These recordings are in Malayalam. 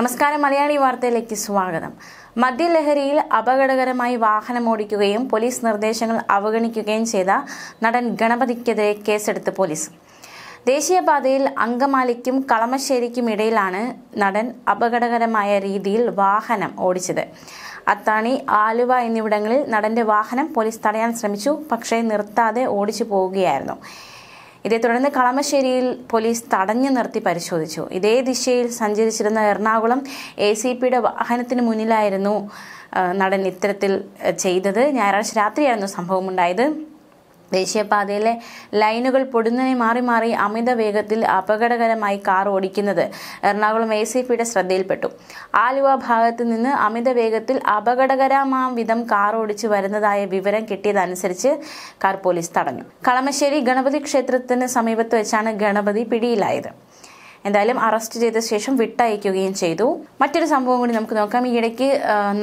നമസ്കാരം മലയാളി വാർത്തയിലേക്ക് സ്വാഗതം മദ്യലഹരിയിൽ അപകടകരമായി വാഹനം ഓടിക്കുകയും പോലീസ് നിർദ്ദേശങ്ങൾ അവഗണിക്കുകയും ചെയ്ത നടൻ ഗണപതിക്കെതിരെ കേസെടുത്ത് പോലീസ് ദേശീയപാതയിൽ അങ്കമാലിക്കും കളമശ്ശേരിക്കും ഇടയിലാണ് നടൻ അപകടകരമായ രീതിയിൽ വാഹനം ഓടിച്ചത് അത്താണി ആലുവ എന്നിവിടങ്ങളിൽ നടന്റെ വാഹനം പോലീസ് തടയാൻ ശ്രമിച്ചു പക്ഷേ നിർത്താതെ ഓടിച്ചു പോവുകയായിരുന്നു ഇതേ തുടർന്ന് കളമശ്ശേരിയിൽ പോലീസ് തടഞ്ഞു നിർത്തി പരിശോധിച്ചു ഇതേ ദിശയിൽ സഞ്ചരിച്ചിരുന്ന എറണാകുളം എ സി പിയുടെ വാഹനത്തിന് മുന്നിലായിരുന്നു നടൻ ഇത്തരത്തിൽ ചെയ്തത് ഞായറാഴ്ച രാത്രിയായിരുന്നു സംഭവമുണ്ടായത് ദേശീയപാതയിലെ ലൈനുകൾ പൊടുന്നനെ മാറി മാറി അമിത വേഗത്തിൽ അപകടകരമായി കാർ ഓടിക്കുന്നത് എറണാകുളം എ സി പിയുടെ ശ്രദ്ധയിൽപ്പെട്ടു ആലുവ ഭാഗത്ത് നിന്ന് അമിത വേഗത്തിൽ അപകടകരമാം വിധം കാർ ഓടിച്ചു വരുന്നതായ വിവരം കിട്ടിയതനുസരിച്ച് കാർ പോലീസ് തടഞ്ഞു കളമശ്ശേരി ഗണപതി ക്ഷേത്രത്തിന് സമീപത്ത് വെച്ചാണ് ഗണപതി പിടിയിലായത് എന്തായാലും അറസ്റ്റ് ചെയ്ത ശേഷം വിട്ടയക്കുകയും ചെയ്തു മറ്റൊരു സംഭവം കൂടി നമുക്ക് നോക്കാം ഇടയ്ക്ക്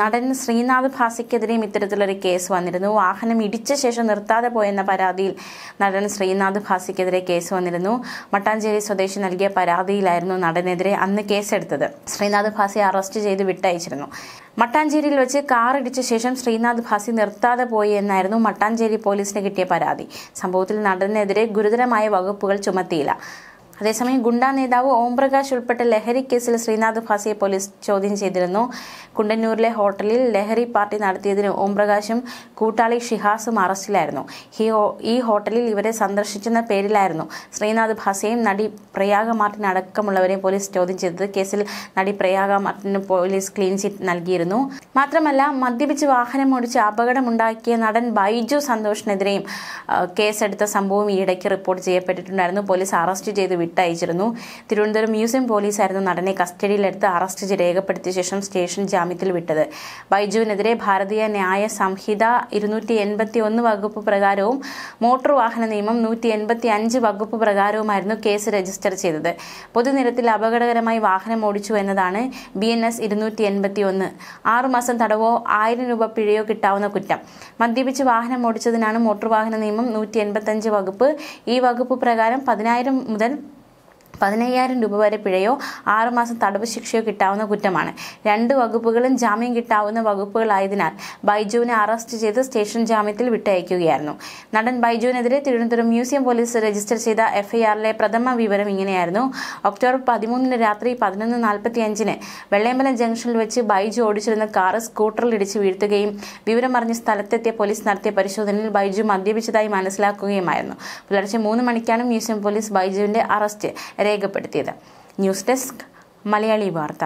നടൻ ശ്രീനാഥ് ഭാസിക്കെതിരെയും ഇത്തരത്തിലൊരു കേസ് വന്നിരുന്നു വാഹനം ഇടിച്ച ശേഷം നിർത്താതെ പോയെന്ന പരാതിയിൽ നടൻ ശ്രീനാഥ് ഭാസിക്കെതിരെ കേസ് വന്നിരുന്നു മട്ടാഞ്ചേരി സ്വദേശി നൽകിയ പരാതിയിലായിരുന്നു നടനെതിരെ അന്ന് കേസെടുത്തത് ശ്രീനാഥ് ഭാസി അറസ്റ്റ് ചെയ്ത് വിട്ടയച്ചിരുന്നു മട്ടാഞ്ചേരിയിൽ വെച്ച് കാർ ഇടിച്ച ശേഷം ശ്രീനാഥ് ഭാസി നിർത്താതെ പോയി എന്നായിരുന്നു മട്ടാഞ്ചേരി പോലീസിന് കിട്ടിയ പരാതി സംഭവത്തിൽ നടനെതിരെ ഗുരുതരമായ വകുപ്പുകൾ ചുമത്തിയില്ല അതേസമയം ഗുണ്ടാ നേതാവ് ഓംപ്രകാശ് ഉൾപ്പെട്ട ലഹരി കേസിൽ ശ്രീനാഥ് ഭാസിയെ പോലീസ് ചോദ്യം ചെയ്തിരുന്നു കുണ്ടന്നൂരിലെ ഹോട്ടലിൽ ലഹരി പാർട്ടി നടത്തിയതിന് ഓംപ്രകാശും കൂട്ടാളി ഷിഹാസും അറസ്റ്റിലായിരുന്നു ഈ ഹോട്ടലിൽ ഇവരെ സന്ദർശിച്ചെന്ന പേരിലായിരുന്നു ശ്രീനാഥ് ഭാസിയെയും നടി പ്രയാഗ മാർട്ടിൻ അടക്കമുള്ളവരെ പോലീസ് ചോദ്യം ചെയ്തത് കേസിൽ നടി പ്രയാഗ മാർട്ടിന് പോലീസ് ക്ലീൻ ചിറ്റ് നൽകിയിരുന്നു മാത്രമല്ല മദ്യപിച്ച് വാഹനം ഓടിച്ച് അപകടമുണ്ടാക്കിയ നടൻ ബൈജു സന്തോഷിനെതിരെയും കേസെടുത്ത സംഭവം ഈയിടയ്ക്ക് റിപ്പോർട്ട് ചെയ്യപ്പെട്ടിട്ടുണ്ടായിരുന്നു പോലീസ് അറസ്റ്റ് ചെയ്തു വിട്ടയച്ചിരുന്നു തിരുവനന്തപുരം മ്യൂസിയം പോലീസായിരുന്നു നടനെ കസ്റ്റഡിയിലെടുത്ത് അറസ്റ്റ് രേഖപ്പെടുത്തിയ ശേഷം സ്റ്റേഷൻ ജാമ്യത്തിൽ വിട്ടത് ബൈജുവിനെതിരെ ഭാരതീയ ന്യായ സംഹിത ഇരുന്നൂറ്റി എൺപത്തി ഒന്ന് വകുപ്പ് പ്രകാരവും മോട്ടോർ വാഹന നിയമം നൂറ്റി എൺപത്തി അഞ്ച് വകുപ്പ് പ്രകാരവുമായിരുന്നു കേസ് രജിസ്റ്റർ ചെയ്തത് പൊതുനിരത്തിൽ അപകടകരമായി വാഹനം ഓടിച്ചു എന്നതാണ് ബി എൻ എസ് ഇരുന്നൂറ്റി എൺപത്തി ഒന്ന് ആറുമാസം തടവോ ആയിരം രൂപ പിഴയോ കിട്ടാവുന്ന കുറ്റം മദ്യപിച്ച് വാഹനം ഓടിച്ചതിനാണ് മോട്ടോർ വാഹന നിയമം നൂറ്റി വകുപ്പ് ഈ വകുപ്പ് പ്രകാരം പതിനായിരം മുതൽ പതിനയ്യായിരം രൂപ വരെ പിഴയോ ആറുമാസം തടവ് ശിക്ഷയോ കിട്ടാവുന്ന കുറ്റമാണ് രണ്ട് വകുപ്പുകളും ജാമ്യം കിട്ടാവുന്ന വകുപ്പുകളായതിനാൽ ബൈജുവിനെ അറസ്റ്റ് ചെയ്ത് സ്റ്റേഷൻ ജാമ്യത്തിൽ വിട്ടയക്കുകയായിരുന്നു നടൻ ബൈജുവിനെതിരെ തിരുവനന്തപുരം മ്യൂസിയം പോലീസ് രജിസ്റ്റർ ചെയ്ത എഫ്ഐആറിലെ പ്രഥമ വിവരം ഇങ്ങനെയായിരുന്നു ഒക്ടോബർ പതിമൂന്നിന് രാത്രി പതിനൊന്ന് നാൽപ്പത്തി അഞ്ചിന് വെള്ളയമ്പലം ജംഗ്ഷനിൽ വെച്ച് ബൈജു ഓടിച്ചിരുന്ന കാറ് സ്കൂട്ടറിൽ ഇടിച്ച് വീഴ്ത്തുകയും വിവരമറിഞ്ഞ് സ്ഥലത്തെത്തിയ പോലീസ് നടത്തിയ പരിശോധനയിൽ ബൈജു മദ്യപിച്ചതായി മനസ്സിലാക്കുകയുമായിരുന്നു പുലർച്ചെ മൂന്ന് മണിക്കാണ് മ്യൂസിയം പോലീസ് ബൈജുവിന്റെ അറസ്റ്റ് രേഖപ്പെടുത്തിയത് ന്യൂസ് ഡെസ്ക് മലയാളി വാർത്ത